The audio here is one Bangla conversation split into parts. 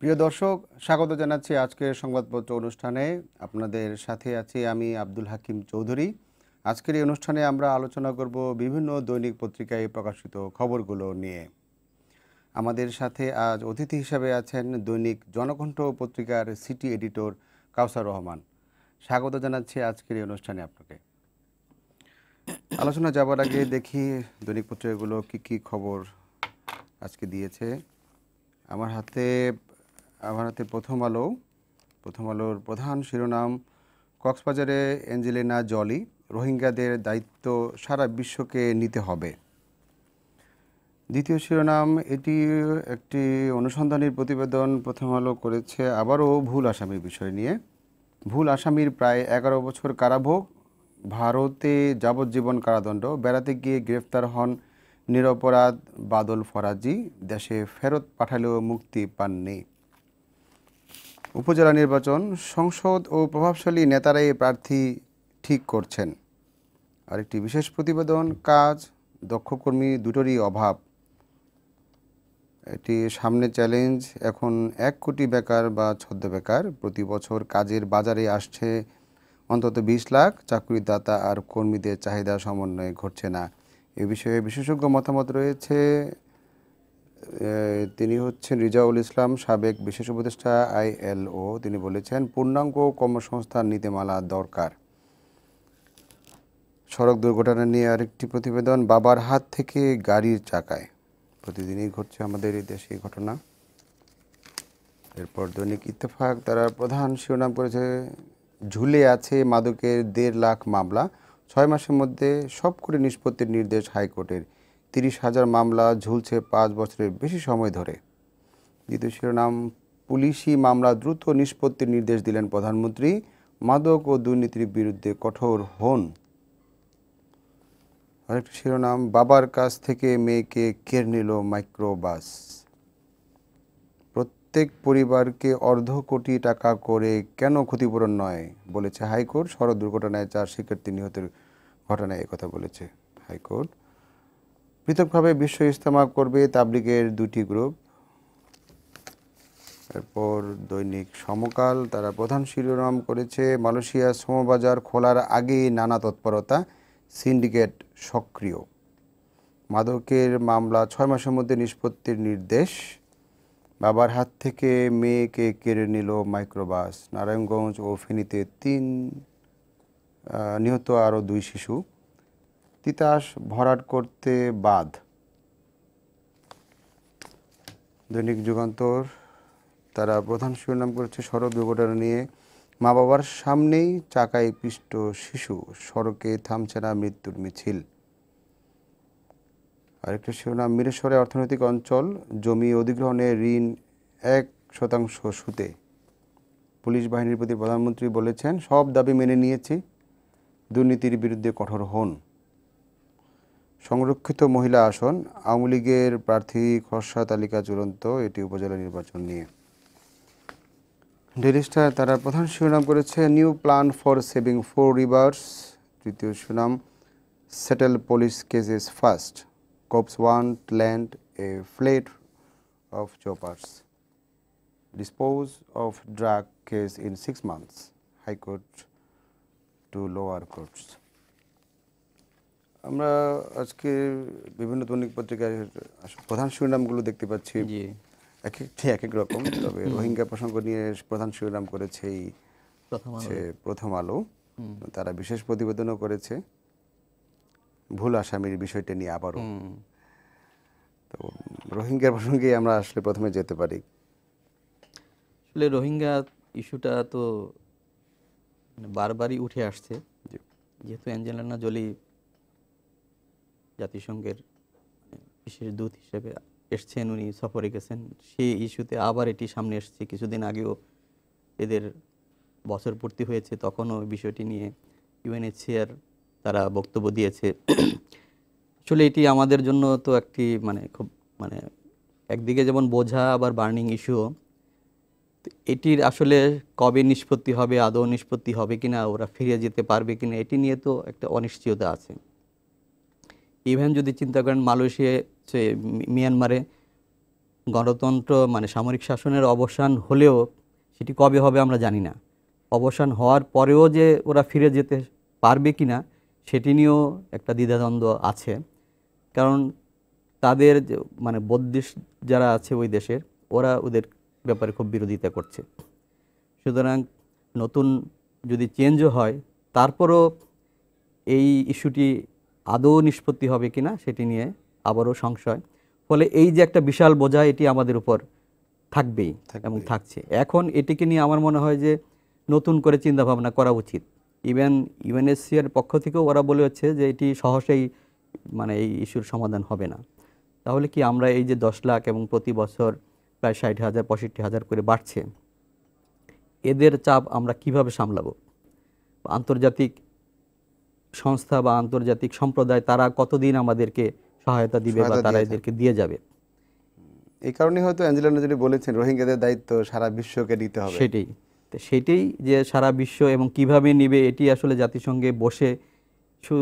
প্রিয় দর্শক স্বাগত জানাচ্ছি আজকের সংবাদপত্র অনুষ্ঠানে আপনাদের সাথে আছি আমি আব্দুল হাকিম চৌধুরী আজকের এই অনুষ্ঠানে আমরা আলোচনা করব বিভিন্ন দৈনিক পত্রিকায় প্রকাশিত খবরগুলো নিয়ে আমাদের সাথে আজ অতিথি হিসেবে আছেন দৈনিক জনকণ্ঠ পত্রিকার সিটি এডিটর কাউসার রহমান স্বাগত জানাচ্ছি আজকের এই অনুষ্ঠানে আপনাকে আলোচনা যাবার আগে দেখি দৈনিক পত্রিকাগুলো কি কি খবর আজকে দিয়েছে আমার হাতে ভারতের প্রথম আলো প্রথম আলোর প্রধান শিরোনাম কক্সবাজারে অ্যাঞ্জেলিনা জলি রোহিঙ্গাদের দায়িত্ব সারা বিশ্বকে নিতে হবে দ্বিতীয় শিরোনাম এটি একটি অনুসন্ধানের প্রতিবেদন প্রথম আলো করেছে আবারও ভুল আসামির বিষয় নিয়ে ভুল আসামির প্রায় এগারো বছর কারাভোগ ভারতে যাবজ্জীবন কারাদণ্ড বেড়াতে গিয়ে গ্রেফতার হন নিরপরাধ বাদল ফরাজি দেশে ফেরত পাঠালেও মুক্তি পাননি উপজেলা নির্বাচন সংসদ ও প্রভাবশালী নেতারাই প্রার্থী ঠিক করছেন আরেকটি বিশেষ প্রতিবেদন কাজ দক্ষ কর্মী দুটোরই অভাব এটি সামনে চ্যালেঞ্জ এখন এক কোটি বেকার বা ছদ্ম বেকার প্রতি বছর কাজের বাজারে আসছে অন্তত বিশ লাখ চাকরিদাতা আর কর্মীদের চাহিদা সমন্বয়ে ঘটছে না এ বিষয়ে বিশেষজ্ঞ মতামত রয়েছে তিনি হচ্ছেন রিজাউল ইসলাম সাবেক বিশেষ উপদেষ্টা আইএলও তিনি বলেছেন পূর্ণাঙ্গ কর্মসংস্থান নীতিমালা দরকার সড়ক দুর্ঘটনা নিয়ে আরেকটি প্রতিবেদন বাবার হাত থেকে গাড়ির চাকায় প্রতিদিনই ঘটছে আমাদের এই দেশে এই ঘটনা এরপর দৈনিক ইত্তেফাক তারা প্রধান শিরোনাম করেছে ঝুলে আছে মাদকের দেড় লাখ মামলা ছয় মাসের মধ্যে সব করে নিষ্পত্তির নির্দেশ হাইকোর্টের তিরিশ হাজার মামলা ঝুলছে পাঁচ বছরের বেশি সময় ধরে দ্বিতীয় শিরোনাম পুলিশি মামলা দ্রুত নিষ্পত্তির নির্দেশ দিলেন প্রধানমন্ত্রী মাদক ও দুর্নীতির বিরুদ্ধে কঠোর হন আরেকটি শিরোনাম বাবার কাছ থেকে মেয়েকে কের নিল মাইক্রোবাস প্রত্যেক পরিবারকে অর্ধ কোটি টাকা করে কেন ক্ষতিপূরণ নয় বলেছে হাইকোর্ট সড়ক দুর্ঘটনায় চার শিক্ষার্থী নিহতের ঘটনায় কথা বলেছে হাইকোর্ট পৃথকভাবে বিশ্ব ইজতেমা করবে তাবলিগের দুটি গ্রুপ এরপর দৈনিক সমকাল তারা প্রধান শিরোনাম করেছে মালয়েশিয়া শ্রমবাজার খোলার আগেই নানা তৎপরতা সিন্ডিকেট সক্রিয় মাদকের মামলা ছয় মাসের মধ্যে নিষ্পত্তির নির্দেশ বাবার হাত থেকে মেয়েকে কেড়ে নিল মাইক্রোবাস নারায়ণগঞ্জ ও ফেনীতে তিন নিহত আরও দুই শিশু তিতাস ভরাট করতে বাদ দৈনিক যুগান্তর তারা প্রধান শিরোনাম করেছে সড়ক দুর্ঘটনা নিয়ে মা বাবার সামনেই চাকায় পিষ্ট শিশু সড়কে থামছে না মৃত্যুর মিছিল আরেকটা শিরোনাম মিরেশ্বরে অর্থনৈতিক অঞ্চল জমি অধিগ্রহণে ঋণ এক শতাংশ সুতে পুলিশ বাহিনীর প্রতি প্রধানমন্ত্রী বলেছেন সব দাবি মেনে নিয়েছি দুর্নীতির বিরুদ্ধে কঠোর হন সংরক্ষিত মহিলা আসন আওয়ামী লীগের প্রার্থী খসড়া তালিকা চূড়ান্ত এটি উপজেলা নির্বাচন নিয়ে ডেলি স্টার তারা প্রধান শিরোনাম করেছে new plan for saving for rivers তৃতীয় শিরোনাম settle police cases first cops one land a flat off choppers dispose of drug case in six months high court to lower courts আমরা আজকে বিভিন্ন দৈনিক পত্রিকায় প্রধান শিরোনামগুলো দেখতে পাচ্ছি এক একটি এক এক রকম তবে রোহিঙ্গা প্রসঙ্গ নিয়ে প্রধান শিরোনাম করেছে এই প্রথম আলো তারা বিশেষ প্রতিবেদনও করেছে ভুল আসামির বিষয়টা নিয়ে আবারও তো রোহিঙ্গা প্রসঙ্গে আমরা আসলে প্রথমে যেতে পারি আসলে রোহিঙ্গা ইস্যুটা তো মানে বারবারই উঠে আসছে যেহেতু অ্যাঞ্জেলানা জলি জাতিসংঘের বিশেষ দূত হিসেবে এসছেন উনি সফরে গেছেন সেই ইস্যুতে আবার এটি সামনে এসছে কিছুদিন আগেও এদের বছর পূর্তি হয়েছে তখনও বিষয়টি নিয়ে ইউএনএইচসিআর তারা বক্তব্য দিয়েছে আসলে এটি আমাদের জন্য তো একটি মানে খুব মানে একদিকে যেমন বোঝা আবার বার্নিং ইস্যুও এটির আসলে কবে নিষ্পত্তি হবে আদৌ নিষ্পত্তি হবে কিনা ওরা ফিরে যেতে পারবে কিনা এটি নিয়ে তো একটা অনিশ্চয়তা আছে ইভেন যদি চিন্তা করেন মালয়েশিয়া মিয়ানমারে গণতন্ত্র মানে সামরিক শাসনের অবসান হলেও সেটি কবে হবে আমরা জানি না অবসান হওয়ার পরেও যে ওরা ফিরে যেতে পারবে কি না সেটি নিয়েও একটা দ্বিধাদ্বন্দ্ব আছে কারণ তাদের মানে বদ্দেশ যারা আছে ওই দেশের ওরা ওদের ব্যাপারে খুব বিরোধিতা করছে সুতরাং নতুন যদি চেঞ্জও হয় তারপরও এই ইস্যুটি আদৌ নিষ্পত্তি হবে কিনা সেটি নিয়ে আবারও সংশয় ফলে এই যে একটা বিশাল বোঝা এটি আমাদের উপর থাকবেই এবং থাকছে এখন এটিকে নিয়ে আমার মনে হয় যে নতুন করে চিন্তা ভাবনা করা উচিত ইভেন ইউএনএসসিয়ার পক্ষ থেকেও ওরা বলে হচ্ছে যে এটি সহসেই মানে এই ইস্যুর সমাধান হবে না তাহলে কি আমরা এই যে দশ লাখ এবং প্রতি বছর প্রায় ষাট হাজার পঁয়ষট্টি হাজার করে বাড়ছে এদের চাপ আমরা কিভাবে সামলাব আন্তর্জাতিক সংস্থা বা আন্তর্জাতিক সম্প্রদায় তারা কতদিন আমাদেরকে সহায়তা দিবে বা তারা এদেরকে দিয়ে যাবে এই কারণে হয়তো অ্যাঞ্জেলা যদি বলেছেন রোহিঙ্গাদের দায়িত্ব সারা বিশ্বকে দিতে হবে সেটাই তো সেটাই যে সারা বিশ্ব এবং কিভাবে নিবে এটি আসলে জাতিসংঘে বসে সু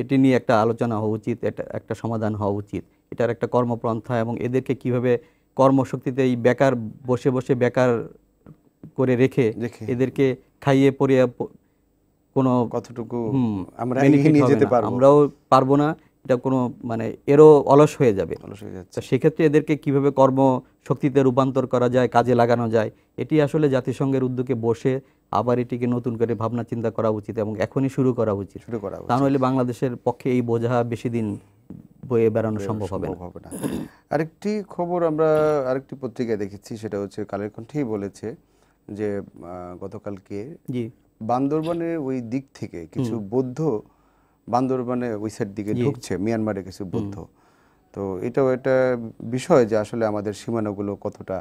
এটি নিয়ে একটা আলোচনা হওয়া উচিত এটা একটা সমাধান হওয়া উচিত এটার একটা কর্মপন্থা এবং এদেরকে কিভাবে কর্মশক্তিতে এই বেকার বসে বসে বেকার করে রেখে এদেরকে খাইয়ে পরিয়ে কোনো কতটুকু আমরা নিয়ে যেতে পারবো আমরাও পারবো না এটা কোনো মানে এরও অলস হয়ে যাবে অলস হয়ে যাচ্ছে সেক্ষেত্রে এদেরকে কিভাবে কর্মশক্তিতে রূপান্তর করা যায় কাজে লাগানো যায় এটি আসলে জাতিসংঘের উদ্যোগে বসে আবার এটিকে নতুন করে ভাবনা চিন্তা করা উচিত এবং এখনই শুরু করা উচিত শুরু করা তা নাহলে বাংলাদেশের পক্ষে এই বোঝা বেশি দিন বয়ে বেড়ানো সম্ভব হবে না আরেকটি খবর আমরা আরেকটি পত্রিকায় দেখেছি সেটা হচ্ছে কালের কণ্ঠেই বলেছে যে গতকালকে জি বান্দরবানের ওই দিক থেকে কিছু বৌদ্ধ বান্দরবানে ওই সাইড দিকে ঢুকছে মিয়ানমারে কিছু বৌদ্ধ তো এটাও একটা বিষয় যে আসলে আমাদের সীমানাগুলো কতটা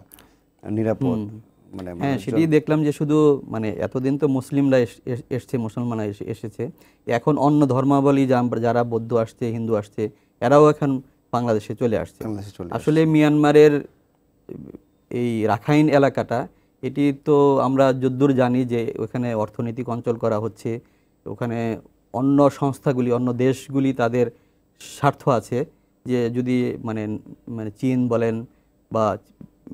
নিরাপদ মানে হ্যাঁ সেটি দেখলাম যে শুধু মানে এতদিন তো মুসলিমরা এসছে মুসলমানরা এসেছে এখন অন্য ধর্মাবলী যারা বৌদ্ধ আসছে হিন্দু আসছে এরাও এখন বাংলাদেশে চলে আসছে আসলে মিয়ানমারের এই রাখাইন এলাকাটা এটি তো আমরা যদ্দূর জানি যে ওখানে অর্থনৈতিক অঞ্চল করা হচ্ছে ওখানে অন্য সংস্থাগুলি অন্য দেশগুলি তাদের স্বার্থ আছে যে যদি মানে মানে চীন বলেন বা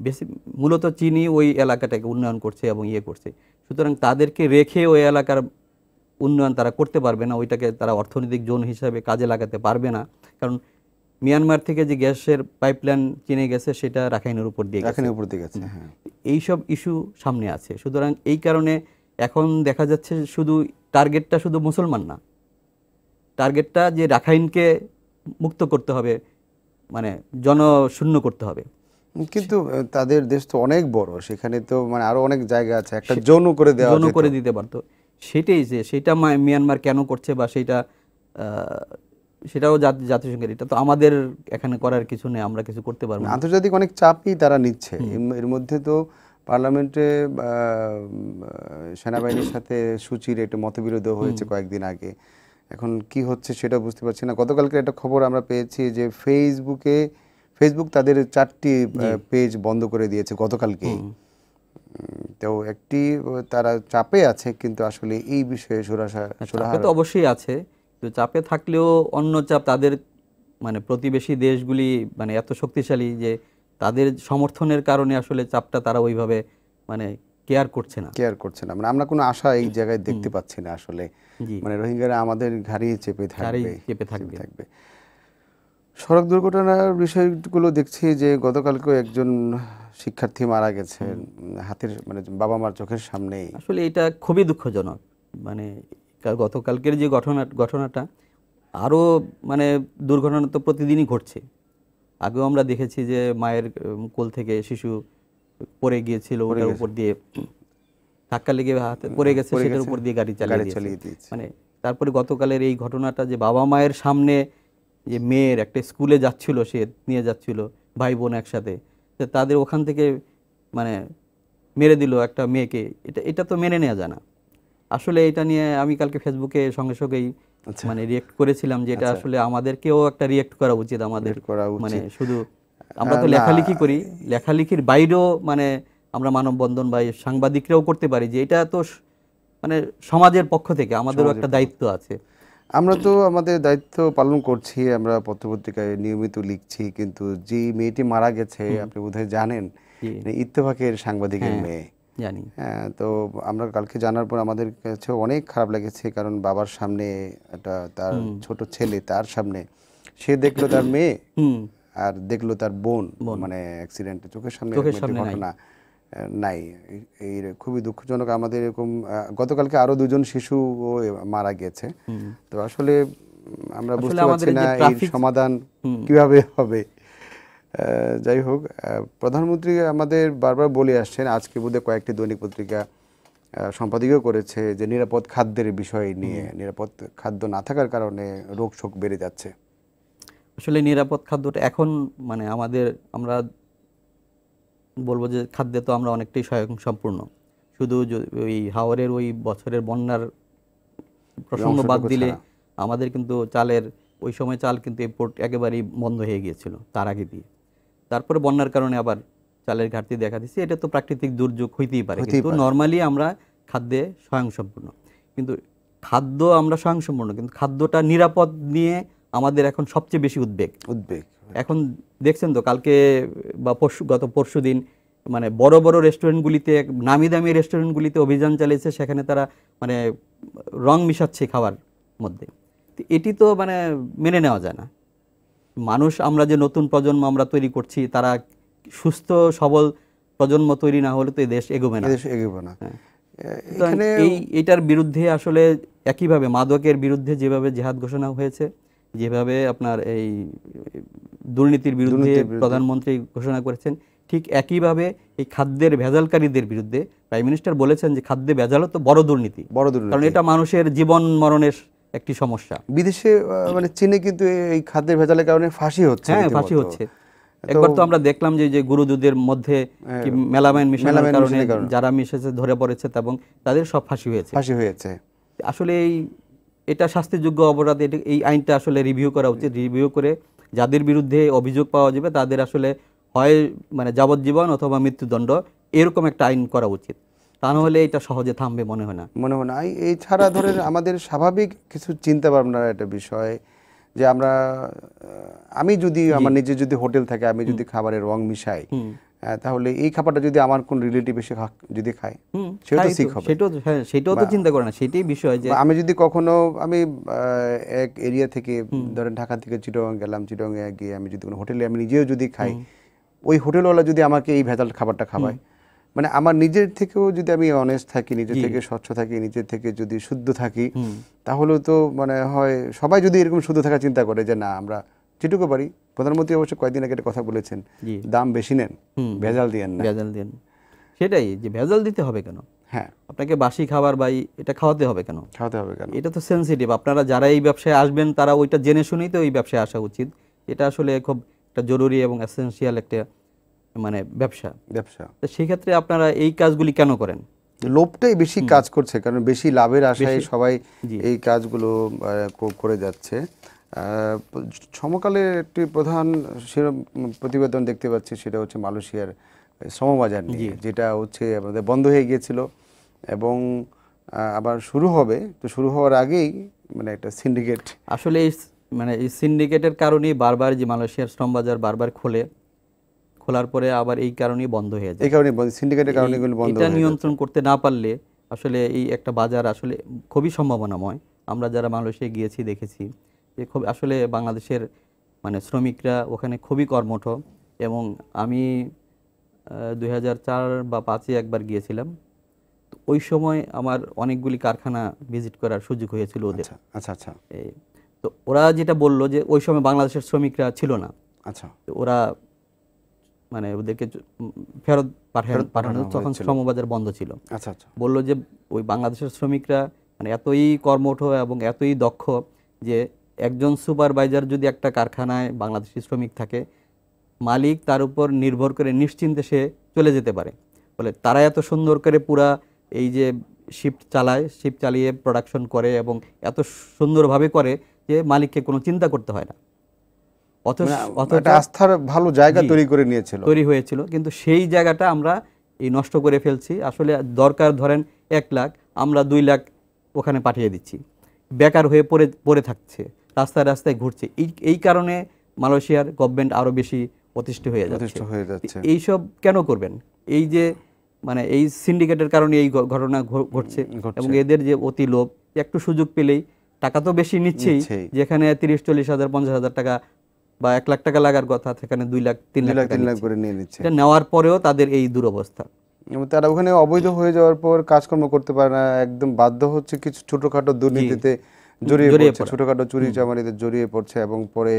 বেশি মূলত চীনই ওই এলাকাটাকে উন্নয়ন করছে এবং ইয়ে করছে সুতরাং তাদেরকে রেখে ওই এলাকার উন্নয়ন তারা করতে পারবে না ওইটাকে তারা অর্থনৈতিক জোন হিসাবে কাজে লাগাতে পারবে না কারণ মিয়ানমার থেকে যে গ্যাসের পাইপলাইন চীনে গেছে সেটা রাখাইনের উপর দিয়ে রাখাইনের উপর দিয়ে গেছে হ্যাঁ। এই সব ইস্যু সামনে আছে সুতরাং এই কারণে এখন দেখা যাচ্ছে শুধু টার্গেটটা শুধু মুসলমান না টার্গেটটা যে রাখাইনকে মুক্ত করতে হবে মানে জনশূন্য করতে হবে কিন্তু তাদের দেশ তো অনেক বড় সেখানে তো মানে আরো অনেক জায়গা আছে একটা যৌন করে দেওয়া যৌন করে দিতে পারতো সেটাই যে সেটা মিয়ানমার কেন করছে বা সেটা সেটাও জাতিসংঘের এটা তো আমাদের এখানে করার কিছু নেই আমরা কিছু করতে পারবো আন্তর্জাতিক অনেক চাপই তারা নিচ্ছে এর মধ্যে তো পার্লামেন্টে সেনাবাহিনীর সাথে সুচির একটা মতবিরোধ হয়েছে কয়েকদিন আগে এখন কি হচ্ছে সেটা বুঝতে পারছি না গতকালকে একটা খবর আমরা পেয়েছি যে ফেসবুকে ফেসবুক তাদের চারটি পেজ বন্ধ করে দিয়েছে গতকালকে তো একটি তারা চাপে আছে কিন্তু আসলে এই বিষয়ে সুরাশা সুরাহা তো অবশ্যই আছে তো চাপে থাকলেও অন্য চাপ তাদের মানে প্রতিবেশী দেশগুলি মানে এত শক্তিশালী যে তাদের সমর্থনের কারণে আসলে চাপটা তারা ওইভাবে মানে কেয়ার করছে না কেয়ার করছে না মানে আমরা কোনো আশা এই জায়গায় দেখতে পাচ্ছি না আসলে মানে রোহিঙ্গারা আমাদের ঘাড়ি চেপে থাকবে চেপে থাকবে থাকবে সড়ক দুর্ঘটনার বিষয়গুলো দেখছি যে গতকালকেও একজন শিক্ষার্থী মারা গেছেন হাতের মানে বাবা মার চোখের সামনেই আসলে এটা খুবই দুঃখজনক মানে গতকালকের যে ঘটনা ঘটনাটা আরও মানে দুর্ঘটনা তো প্রতিদিনই ঘটছে আগেও আমরা দেখেছি যে মায়ের কোল থেকে শিশু পড়ে গিয়েছিল ওটার উপর দিয়ে ধাক্কা লেগে হাতে পড়ে হ্যাঁ, গেছে সেটার উপর দিয়ে গাড়ি চালিয়ে দিয়েছে মানে তারপরে গতকালের এই ঘটনাটা যে বাবা মায়ের সামনে যে মেয়ের একটা স্কুলে যাচ্ছিল সে নিয়ে যাচ্ছিল ভাই বোন একসাথে তাদের ওখান থেকে মানে মেরে দিল একটা মেয়েকে এটা এটা তো মেনে নেওয়া যায় না আসলে এটা নিয়ে আমি কালকে ফেসবুকে সঙ্গে সঙ্গেই আচ্ছা। মানে রিয়েক্ট করেছিলাম যে এটা আচ্ছা। আসলে আমাদেরকেও একটা রিয়েক্ট করা উচিত আমাদের মানে শুধু আমরা তো লেখালেখি করি লেখালেখির বাইরেও মানে আমরা মানববন্ধন বা সাংবাদিকরাও করতে পারি যে এটা তো মানে সমাজের পক্ষ থেকে আমাদেরও একটা দায়িত্ব আছে আমরা তো আমাদের দায়িত্ব পালন করছি আমরা পত্রপত্রিকায় নিয়মিত লিখছি কিন্তু যে মেয়েটি মারা গেছে আপনি বোধহয় জানেন মানে ইত্তেফাকের সাংবাদিকের হ্যাঁ। মেয়ে জানি হ্যাঁ তো আমরা কালকে জানার পর আমাদের কাছে অনেক খারাপ লেগেছে কারণ বাবার সামনে একটা তার ছোট ছেলে তার সামনে সে দেখলো তার মেয়ে আর দেখলো তার বোন মানে অ্যাক্সিডেন্টে চোখের সামনে ঘটনা নাই এই খুবই দুঃখজনক আমাদের এরকম গতকালকে আরো দুজন শিশু মারা গেছে তো আসলে আমরা বুঝতে পারছি না এই সমাধান কিভাবে হবে যাই হোক প্রধানমন্ত্রী আমাদের বারবার বলে আসছেন আজকে বোধ কয়েকটি দৈনিক পত্রিকা সম্পাদকীয় করেছে যে নিরাপদ খাদ্যের বিষয় নিয়ে নিরাপদ খাদ্য না থাকার কারণে রোগ শোক বেড়ে যাচ্ছে আসলে নিরাপদ খাদ্যটা এখন মানে আমাদের আমরা বলবো যে খাদ্যে তো আমরা অনেকটাই স্বয়ংসম্পূর্ণ শুধু ওই হাওরের ওই বছরের বন্যার প্রসঙ্গ বাদ দিলে আমাদের কিন্তু চালের ওই সময় চাল কিন্তু পোর্ট একেবারেই বন্ধ হয়ে গিয়েছিল তার আগে দিয়ে তারপরে বন্যার কারণে আবার চালের ঘাটতি দেখা দিচ্ছে এটা তো প্রাকৃতিক দুর্যোগ হইতেই পারে কিন্তু নর্মালি আমরা খাদ্যে স্বয়ংসম্পূর্ণ কিন্তু খাদ্য আমরা স্বয়ংসম্পূর্ণ কিন্তু খাদ্যটা নিরাপদ নিয়ে আমাদের এখন সবচেয়ে বেশি উদ্বেগ উদ্বেগ এখন দেখছেন তো কালকে বা পরশু গত পরশু দিন মানে বড় বড় রেস্টুরেন্টগুলিতে নামি দামি রেস্টুরেন্টগুলিতে অভিযান চালিয়েছে সেখানে তারা মানে রং মিশাচ্ছে খাবার মধ্যে এটি তো মানে মেনে নেওয়া যায় না মানুষ আমরা যে নতুন প্রজন্ম আমরা তৈরি করছি তারা সুস্থ সবল প্রজন্ম তৈরি না হলে তো এই দেশ এগোবে না দেশ এগোবে না হ্যাঁ। এই এটার বিরুদ্ধে আসলে একইভাবে মাদকের বিরুদ্ধে যেভাবে জেহাদ ঘোষণা হয়েছে যেভাবে আপনার এই দুর্নীতির বিরুদ্ধে প্রধানমন্ত্রী ঘোষণা করেছেন ঠিক একইভাবে এই খাদ্যের ভেজালকারীদের বিরুদ্ধে প্রাইম মিনিস্টার বলেছেন যে খাদ্যে ভেজাল তো বড় দুর্নীতি বড় দুর্নীতি কারণ এটা মানুষের জীবন মরণের একটি সমস্যা বিদেশে মানে চীনে কিন্তু এই খাদ্যের ভেজালের কারণে ফাঁসি হচ্ছে হ্যাঁ ফাঁসি হচ্ছে একবার তো আমরা দেখলাম যে যে দুধের মধ্যে হ্যাঁ। মেলামাইন মেশানোর কারণে যারা মিশেছে ধরে পড়েছে এবং তাদের সব ফাঁসি হয়েছে ফাঁসি হয়েছে আসলে এই এটা শাস্তিযোগ্য অপরাধ এই আইনটা আসলে রিভিউ করা উচিত রিভিউ করে যাদের বিরুদ্ধে অভিযোগ পাওয়া যাবে তাদের আসলে হয় মানে যাবজ্জীবন অথবা মৃত্যুদণ্ড এরকম একটা আইন করা উচিত তা এটা সহজে থামবে মনে হয় না মনে হয় না এছাড়া ধরেন আমাদের স্বাভাবিক কিছু চিন্তা ভাবনার একটা বিষয় যে আমরা আমি যদি আমার নিজে যদি হোটেল থাকে আমি যদি খাবারের রং মিশাই তাহলে এই খাবারটা যদি আমার কোন রিলেটিভ এসে যদি খায় সেটা ঠিক হবে সেটাও হ্যাঁ সেটাও তো চিন্তা করে না সেটাই বিষয় যে আমি যদি কখনো আমি এক এরিয়া থেকে ধরেন ঢাকা থেকে চিটং গেলাম চিটগাং গিয়ে আমি যদি কোনো হোটেলে আমি নিজেও যদি খাই ওই হোটেলওয়ালা যদি আমাকে এই ভেজাল খাবারটা খাওয়ায় মানে আমার নিজের থেকেও যদি আমি অনেস্ট থাকি নিজের থেকে স্বচ্ছ থাকি নিজের থেকে যদি শুদ্ধ থাকি তাহলেও তো মানে হয় সবাই যদি এরকম শুদ্ধ থাকার চিন্তা করে যে না আমরা যেটুকু পারি প্রধানমন্ত্রী অবশ্য কয়েকদিন আগে একটা কথা বলেছেন দাম বেশি নেন ভেজাল দিয়ে না ভেজাল দিয়ে সেটাই যে ভেজাল দিতে হবে কেন হ্যাঁ আপনাকে বাসি খাবার বা এটা খাওয়াতে হবে কেন খাওয়াতে হবে কেন এটা তো সেন্সিটিভ আপনারা যারা এই ব্যবসায় আসবেন তারা ওইটা জেনে শুনেই তো এই ব্যবসায় আসা উচিত এটা আসলে খুব একটা জরুরি এবং এসেন্সিয়াল একটা মানে ব্যবসা ব্যবসা তো সেক্ষেত্রে আপনারা এই কাজগুলি কেন করেন লোভটাই বেশি কাজ করছে কারণ বেশি লাভের আশায় সবাই এই কাজগুলো করে যাচ্ছে সমকালে একটি প্রধান প্রতিবেদন দেখতে পাচ্ছি সেটা হচ্ছে মালয়েশিয়ার শ্রমবাজার নিয়ে যেটা হচ্ছে আমাদের বন্ধ হয়ে গিয়েছিল এবং আবার শুরু হবে তো শুরু হওয়ার আগেই মানে একটা সিন্ডিকেট আসলে মানে এই সিন্ডিকেটের কারণেই বারবার যে মালয়েশিয়ার শ্রমবাজার বারবার খোলে খোলার পরে আবার এই কারণেই বন্ধ হয়ে যায় এই কারণে সিন্ডিকেটের কারণে বন্ধ এটা নিয়ন্ত্রণ করতে না পারলে আসলে এই একটা বাজার আসলে খুবই সম্ভাবনাময় আমরা যারা মালয়েশিয়া গিয়েছি দেখেছি যে খুব আসলে বাংলাদেশের মানে শ্রমিকরা ওখানে খুবই কর্মঠ এবং আমি দুই বা পাঁচে একবার গিয়েছিলাম তো ওই সময় আমার অনেকগুলি কারখানা ভিজিট করার সুযোগ হয়েছিল ওদের আচ্ছা আচ্ছা, আচ্ছা। তো ওরা যেটা বললো যে ওই সময় বাংলাদেশের শ্রমিকরা ছিল না আচ্ছা ওরা মানে ওদেরকে ফেরত পাঠানো পাঠানো তখন শ্রমবাজার বন্ধ ছিল আচ্ছা আচ্ছা বললো যে ওই বাংলাদেশের শ্রমিকরা মানে এতই কর্মঠ এবং এতই দক্ষ যে একজন সুপারভাইজার যদি একটা কারখানায় বাংলাদেশি শ্রমিক থাকে মালিক তার উপর নির্ভর করে নিশ্চিন্তে সে চলে যেতে পারে বলে তারা এত সুন্দর করে পুরা এই যে শিফট চালায় শিফট চালিয়ে প্রোডাকশন করে এবং এত সুন্দরভাবে করে যে মালিককে কোনো চিন্তা করতে হয় না মানে আস্থার ভালো জায়গা তৈরি করে নিয়েছিল তৈরি হয়েছিল কিন্তু সেই জায়গাটা আমরা এই নষ্ট করে ফেলছি আসলে দরকার ধরেন এক লাখ আমরা দুই লাখ ওখানে পাঠিয়ে দিচ্ছি বেকার হয়ে পড়ে পড়ে থাকছে রাস্তায় রাস্তায় ঘুরছে এই এই কারণে মালয়েশিয়ার গভর্নমেন্ট আরও বেশি প্রতিষ্ঠিত হয়ে যাচ্ছে এইসব কেন করবেন এই যে মানে এই সিন্ডিকেটের কারণে এই ঘটনা ঘটছে এবং এদের যে অতি লোভ একটু সুযোগ পেলেই টাকা তো বেশি নিচ্ছেই যেখানে তিরিশ চল্লিশ হাজার পঞ্চাশ হাজার টাকা বা এক লাখ টাকা লাগার কথা সেখানে দুই লাখ তিন লাখ তিন লাখ করে নিয়ে নিচ্ছে নেওয়ার পরেও তাদের এই দুরবস্থা তারা ওখানে অবৈধ হয়ে যাওয়ার পর কাজকর্ম করতে পারে না একদম বাধ্য হচ্ছে কিছু ছোটখাটো দুর্নীতিতে জড়িয়ে পড়ছে ছোটখাটো চুরি চামারিতে জড়িয়ে পড়ছে এবং পরে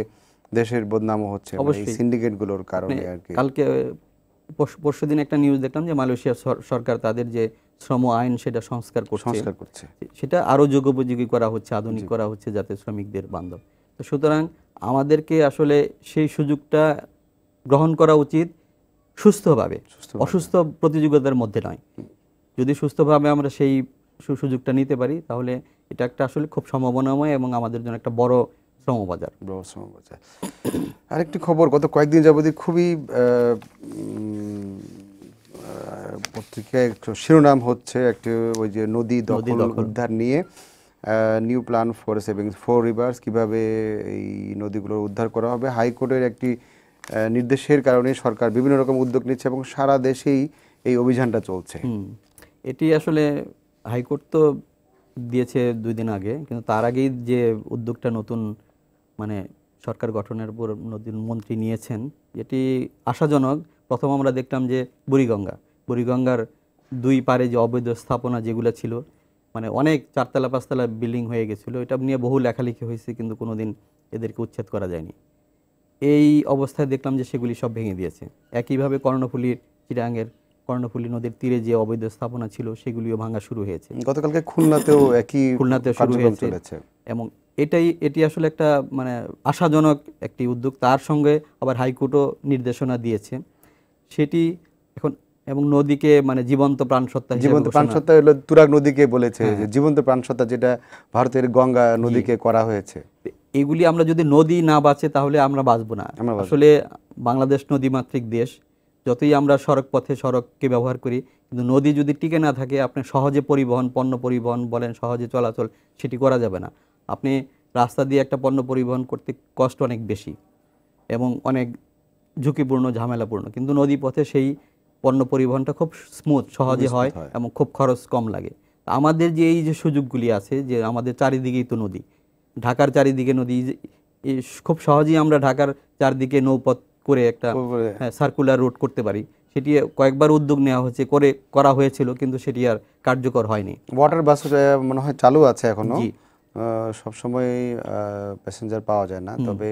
দেশের বদনামও হচ্ছে মানে এই সিন্ডিকেটগুলোর কারণে মানে আর কি কালকে পরশু দিন একটা নিউজ দেখলাম যে মালয়েশিয়া সরকার তাদের যে শ্রম আইন সেটা সংস্কার করছে সংস্কার করছে সেটা আরো যোগোপযোগী করা হচ্ছে আধুনিক করা হচ্ছে যাতে শ্রমিকদের বান্ধব তো সুতরাং আমাদেরকে আসলে সেই সুযোগটা গ্রহণ করা উচিত সুস্থভাবে অসুস্থ প্রতিযোগিতার মধ্যে নয় যদি সুস্থভাবে আমরা সেই সুযোগটা নিতে পারি তাহলে এটা একটা আসলে খুব সম্ভাবনাময় এবং আমাদের জন্য একটা বড় শ্রমবাজার বড় শ্রমবাজার আরেকটি খবর গত কয়েকদিন যাবতীয় খুবই পত্রিকায় শিরোনাম হচ্ছে একটি ওই যে নদী দখল উদ্ধার নিয়ে new plan for savings for rivers কীভাবে এই নদীগুলো উদ্ধার করা হবে হাইকোর্টের একটি নির্দেশের কারণে সরকার বিভিন্ন রকম উদ্যোগ নিচ্ছে এবং সারা দেশেই এই অভিযানটা চলছে এটি আসলে হাইকোর্ট তো দিয়েছে দুই দিন আগে কিন্তু তার আগেই যে উদ্যোগটা নতুন মানে সরকার গঠনের উপর নতুন মন্ত্রী নিয়েছেন এটি আশাজনক প্রথম আমরা দেখলাম যে বুড়িগঙ্গা বুড়িগঙ্গার দুই পারে যে অবৈধ স্থাপনা যেগুলো ছিল মানে অনেক চারতলা পাঁচতলা বিল্ডিং হয়ে গেছিলো এটা নিয়ে বহু লেখালেখি হয়েছে কিন্তু কোনো দিন এদেরকে উচ্ছেদ করা যায়নি এই অবস্থায় দেখলাম যে সেগুলি সব ভেঙে দিয়েছে একইভাবে কর্ণফুলির চিরাঙ্গের কর্ণফুলী নদীর তীরে যে অবৈধ স্থাপনা ছিল সেগুলিও ভাঙা শুরু হয়েছে গতকালকে খুলনাতেও একই খুলনাতেও শুরু হয়েছে এবং এটাই এটি আসলে একটা মানে আশাজনক একটি উদ্যোগ তার সঙ্গে আবার হাইকোর্টও নির্দেশনা দিয়েছে সেটি এখন এবং নদীকে মানে জীবন্ত প্রাণসত্তা জীবন্ত প্রাণসত্তা হলো তুরাগ নদীকে বলেছে হ্যাঁ, যে হ্যাঁ। জীবন্ত প্রাণসত্তা যেটা ভারতের গঙ্গা নদীকে করা হয়েছে এগুলি আমরা যদি নদী না বাঁচে তাহলে আমরা বাঁচব না আসলে বাংলাদেশ নদীমাতৃক দেশ যতই আমরা সড়ক পথে সড়ককে ব্যবহার করি কিন্তু নদী যদি টিকে না থাকে আপনি সহজে পরিবহন পণ্য পরিবহন বলেন সহজে চলাচল সেটি করা যাবে না আপনি রাস্তা দিয়ে একটা পণ্য পরিবহন করতে কষ্ট অনেক বেশি এবং অনেক ঝুঁকিপূর্ণ ঝামেলাপূর্ণ কিন্তু নদী পথে সেই পণ্য পরিবহনটা খুব স্মুথ সহজে হয় এবং খুব খরচ কম লাগে আমাদের যে এই যে সুযোগগুলি আছে যে আমাদের চারিদিকেই তো নদী ঢাকার চারিদিকে নদী খুব সহজেই আমরা ঢাকার চারদিকে নৌপথ করে একটা সার্কুলার হ্যাঁ। হ্যাঁ, রোড করতে পারি সেটি কয়েকবার উদ্যোগ নেওয়া হয়েছে করে করা হয়েছিল কিন্তু সেটি আর কার্যকর হয়নি ওয়াটার বাস মনে হয় চালু আছে এখনো সবসময় প্যাসেঞ্জার পাওয়া যায় না তবে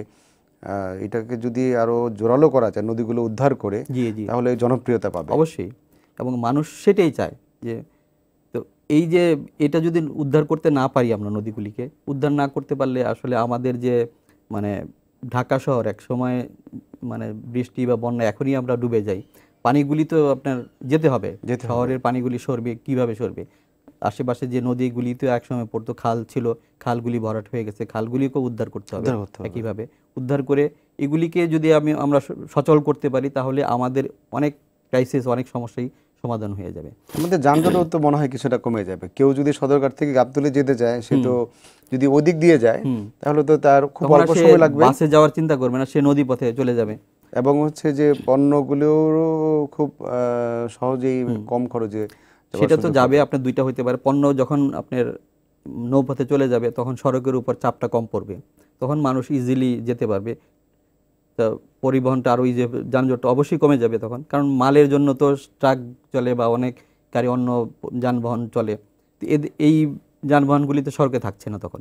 এটাকে যদি আরো জোরালো করা যায় নদীগুলো উদ্ধার করে তাহলে জনপ্রিয়তা পাবে অবশ্যই এবং মানুষ সেটাই চায় যে তো এই যে এটা যদি উদ্ধার করতে না পারি আমরা নদীগুলিকে উদ্ধার না করতে পারলে আসলে আমাদের যে মানে ঢাকা শহর এক সময় মানে বৃষ্টি বা বন্যা এখনই আমরা ডুবে যাই পানিগুলি তো আপনার যেতে হবে শহরের পানিগুলি সরবে কিভাবে সরবে আশেপাশে যে নদীগুলিতে একসময় পড়তো খাল ছিল খালগুলি ভরাট হয়ে গেছে খালগুলিকে উদ্ধার করতে হবে একইভাবে উদ্ধার করে এগুলিকে যদি আমি আমরা সচল করতে পারি তাহলে আমাদের অনেক ক্রাইসিস অনেক সমস্যাই সমাধান হয়ে যাবে আমাদের যানজটও তো মনে হয় কিছুটা কমে যাবে কেউ যদি সদরঘাট থেকে গাব তুলে যেতে চায় সে তো যদি ওদিক দিয়ে যায় তাহলে তো তার খুব অল্প সময় লাগবে বাসে যাওয়ার চিন্তা করবে না সে নদী পথে চলে যাবে এবং হচ্ছে যে পণ্যগুলোরও খুব সহজেই কম খরচে সেটা তো যাবে আপনার দুইটা হইতে পারে পণ্য যখন আপনার নৌপথে চলে যাবে তখন সড়কের উপর চাপটা কম পড়বে তখন মানুষ ইজিলি যেতে পারবে তো পরিবহনটা আরও ইজি যানজট অবশ্যই কমে যাবে তখন কারণ মালের জন্য তো ট্রাক চলে বা অনেক গাড়ি অন্য যানবাহন চলে এই যানবাহনগুলি তো সড়কে থাকছে না তখন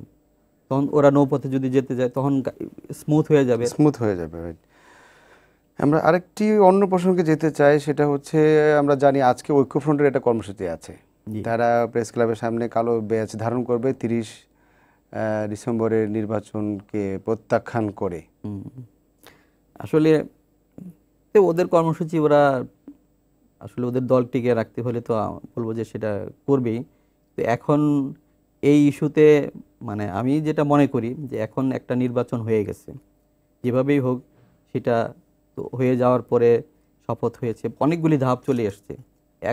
তখন ওরা নৌপথে যদি যেতে যায় তখন স্মুথ হয়ে যাবে স্মুথ হয়ে যাবে রাইট আমরা আরেকটি অন্য প্রসঙ্গে যেতে চাই সেটা হচ্ছে আমরা জানি আজকে ঐক্যফ্রন্টের একটা কর্মসূচি আছে তারা প্রেস ক্লাবের সামনে কালো ব্যাচ ধারণ করবে তিরিশ ডিসেম্বরের নির্বাচনকে প্রত্যাখ্যান করে আসলে ওদের কর্মসূচি ওরা আসলে ওদের দল টিকে রাখতে হলে তো বলবো যে সেটা করবেই তো এখন এই ইস্যুতে মানে আমি যেটা মনে করি যে এখন একটা নির্বাচন হয়ে গেছে যেভাবেই হোক সেটা হয়ে যাওয়ার পরে শপথ হয়েছে অনেকগুলি ধাপ চলে এসছে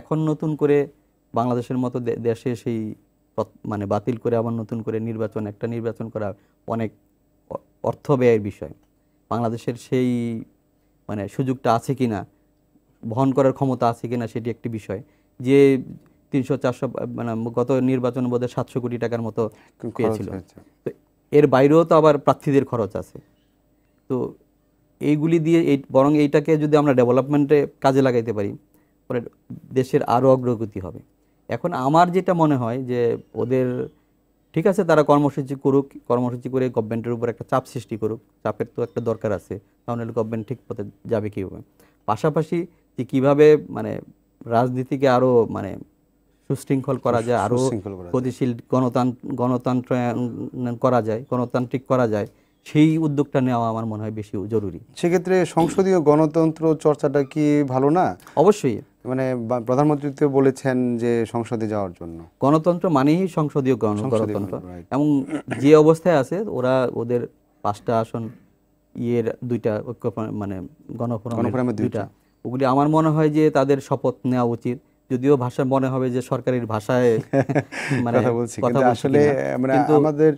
এখন নতুন করে বাংলাদেশের মতো দেশে সেই মানে বাতিল করে আবার নতুন করে নির্বাচন একটা নির্বাচন করা অনেক অর্থ ব্যয়ের বিষয় বাংলাদেশের সেই মানে সুযোগটা আছে কি না বহন করার ক্ষমতা আছে কি না সেটি একটি বিষয় যে তিনশো চারশো মানে গত নির্বাচন বোধহয় সাতশো কোটি টাকার মতো পেয়েছিল তো এর বাইরেও তো আবার প্রার্থীদের খরচ আছে তো এইগুলি দিয়ে এই বরং এইটাকে যদি আমরা ডেভেলপমেন্টে কাজে লাগাইতে পারি পরে দেশের আরও অগ্রগতি হবে এখন আমার যেটা মনে হয় যে ওদের ঠিক আছে তারা কর্মসূচি করুক কর্মসূচি করে গভর্নমেন্টের উপর একটা চাপ সৃষ্টি করুক চাপের তো একটা দরকার আছে তাহলে গভর্নমেন্ট ঠিক পথে যাবে কীভাবে পাশাপাশি যে কীভাবে মানে রাজনীতিকে আরও মানে সুশৃঙ্খল করা যায় আরও গতিশীল গণতান্ত্র গণতন্ত্র করা যায় গণতান্ত্রিক করা যায় সেই উদ্যোগটা নেওয়া আমার মনে হয় বেশি জরুরি সেক্ষেত্রে সংসদীয় গণতন্ত্র চর্চাটা কি ভালো না অবশ্যই মানে প্রধানমন্ত্রী তো বলেছেন যে সংসদে যাওয়ার জন্য গণতন্ত্র মানেই সংসদীয় গণতন্ত্র এবং যে অবস্থায় আছে ওরা ওদের পাঁচটা আসন ইয়ের দুইটা ঐক্য মানে গণফোরামের দুইটা ওগুলি আমার মনে হয় যে তাদের শপথ নেওয়া উচিত যদিও ভাষা মনে হবে যে সরকারের ভাষায় মানে কথা বলছি আসলে আমরা মানে আমাদের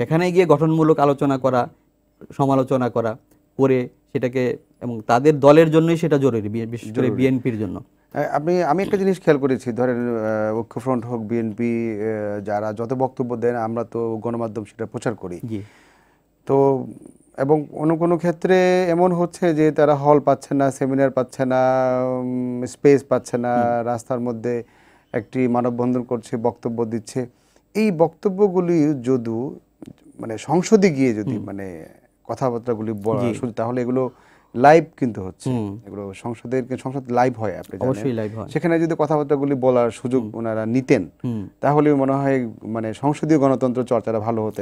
সেখানে গিয়ে গঠনমূলক আলোচনা করা সমালোচনা করা করে সেটাকে এবং তাদের দলের জন্যই সেটা জরুরি বিশেষ করে বিএনপির জন্য আপনি আমি একটা জিনিস খেয়াল করেছি ধরেন ঐক্যফ্রন্ট হোক বিএনপি যারা যত বক্তব্য দেন আমরা তো গণমাধ্যম সেটা প্রচার করি তো এবং কোনো কোনো ক্ষেত্রে এমন হচ্ছে যে তারা হল পাচ্ছে না সেমিনার পাচ্ছে না স্পেস পাচ্ছে না রাস্তার মধ্যে একটি মানববন্ধন করছে বক্তব্য দিচ্ছে এই বক্তব্যগুলি যদু মানে সংসদে গিয়ে যদি মানে কথাবার্তাগুলি শুনি তাহলে এগুলো লাইভ কিন্তু হচ্ছে এগুলো সংসদের সংসদ লাইভ হয় আপনি অবশ্যই লাইভ হয় সেখানে যদি কথাবার্তাগুলি বলার সুযোগ ওনারা নিতেন তাহলে মনে হয় মানে সংসদীয় গণতন্ত্র চর্চাটা ভালো হতো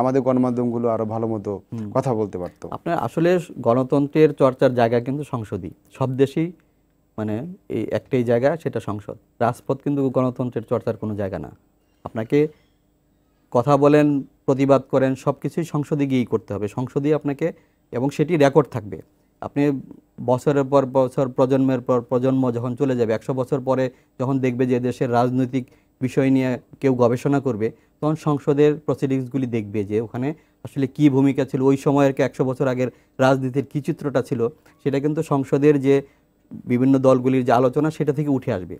আমাদের গণমাধ্যমগুলো আরো ভালো মতো কথা বলতে পারতো আপনার আসলে গণতন্ত্রের চর্চার জায়গা কিন্তু সংসদই সব দেশেই মানে এই একটাই জায়গা সেটা সংসদ রাজপথ কিন্তু গণতন্ত্রের চর্চার কোনো জায়গা না আপনাকে কথা বলেন প্রতিবাদ করেন সব কিছুই সংসদে গিয়েই করতে হবে সংসদে আপনাকে এবং সেটি রেকর্ড থাকবে আপনি বছরের পর বছর প্রজন্মের পর প্রজন্ম যখন চলে যাবে একশো বছর পরে যখন দেখবে যে দেশের রাজনৈতিক বিষয় নিয়ে কেউ গবেষণা করবে তখন সংসদের প্রসিডিংসগুলি দেখবে যে ওখানে আসলে কি ভূমিকা ছিল ওই সময়ের একশো বছর আগের রাজনীতির কী চিত্রটা ছিল সেটা কিন্তু সংসদের যে বিভিন্ন দলগুলির যে আলোচনা সেটা থেকে উঠে আসবে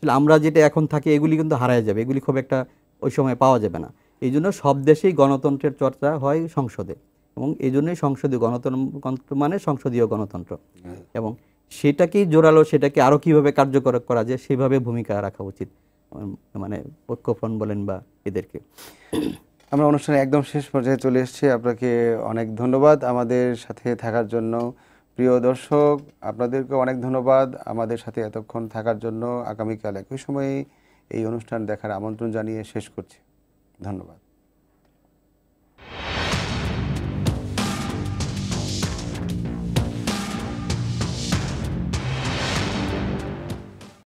আসলে আমরা যেটা এখন থাকি এগুলি কিন্তু হারায় যাবে এগুলি খুব একটা ওই সময় পাওয়া যাবে না এই জন্য সব দেশেই গণতন্ত্রের চর্চা হয় সংসদে এবং এই জন্যই সংসদীয় গণতন্ত্র মানে সংসদীয় গণতন্ত্র এবং সেটাকেই জোরালো সেটাকে আরও কীভাবে কার্যকর করা যায় সেভাবে ভূমিকা রাখা উচিত মানে পক্ষফন বলেন বা এদেরকে আমরা অনুষ্ঠানে একদম শেষ পর্যায়ে চলে এসেছি আপনাকে অনেক ধন্যবাদ আমাদের সাথে থাকার জন্য প্রিয় দর্শক আপনাদেরকে অনেক ধন্যবাদ আমাদের সাথে এতক্ষণ থাকার জন্য আগামীকাল একই সময়ে এই অনুষ্ঠান দেখার আমন্ত্রণ জানিয়ে শেষ করছি دھنیہ واد